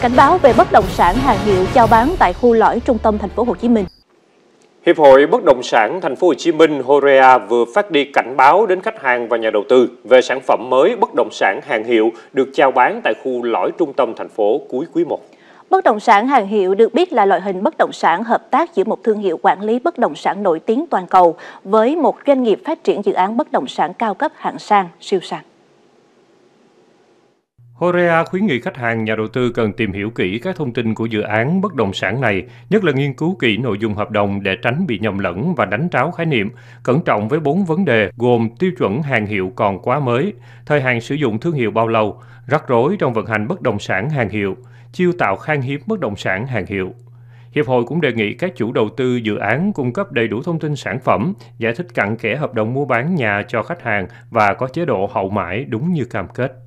cảnh báo về bất động sản hàng hiệu chào bán tại khu lõi trung tâm thành phố Hồ Chí Minh. Hiệp hội Bất động sản Thành phố Hồ Chí Minh Horea vừa phát đi cảnh báo đến khách hàng và nhà đầu tư về sản phẩm mới bất động sản hàng hiệu được chào bán tại khu lõi trung tâm thành phố cuối quý 1. Bất động sản hàng hiệu được biết là loại hình bất động sản hợp tác giữa một thương hiệu quản lý bất động sản nổi tiếng toàn cầu với một doanh nghiệp phát triển dự án bất động sản cao cấp hạng sang, siêu sang. Horea khuyến nghị khách hàng, nhà đầu tư cần tìm hiểu kỹ các thông tin của dự án bất động sản này, nhất là nghiên cứu kỹ nội dung hợp đồng để tránh bị nhầm lẫn và đánh tráo khái niệm, cẩn trọng với bốn vấn đề gồm tiêu chuẩn hàng hiệu còn quá mới, thời hạn sử dụng thương hiệu bao lâu, rắc rối trong vận hành bất động sản hàng hiệu, chiêu tạo khan hiếm bất động sản hàng hiệu. Hiệp hội cũng đề nghị các chủ đầu tư dự án cung cấp đầy đủ thông tin sản phẩm, giải thích cặn kẽ hợp đồng mua bán nhà cho khách hàng và có chế độ hậu mãi đúng như cam kết.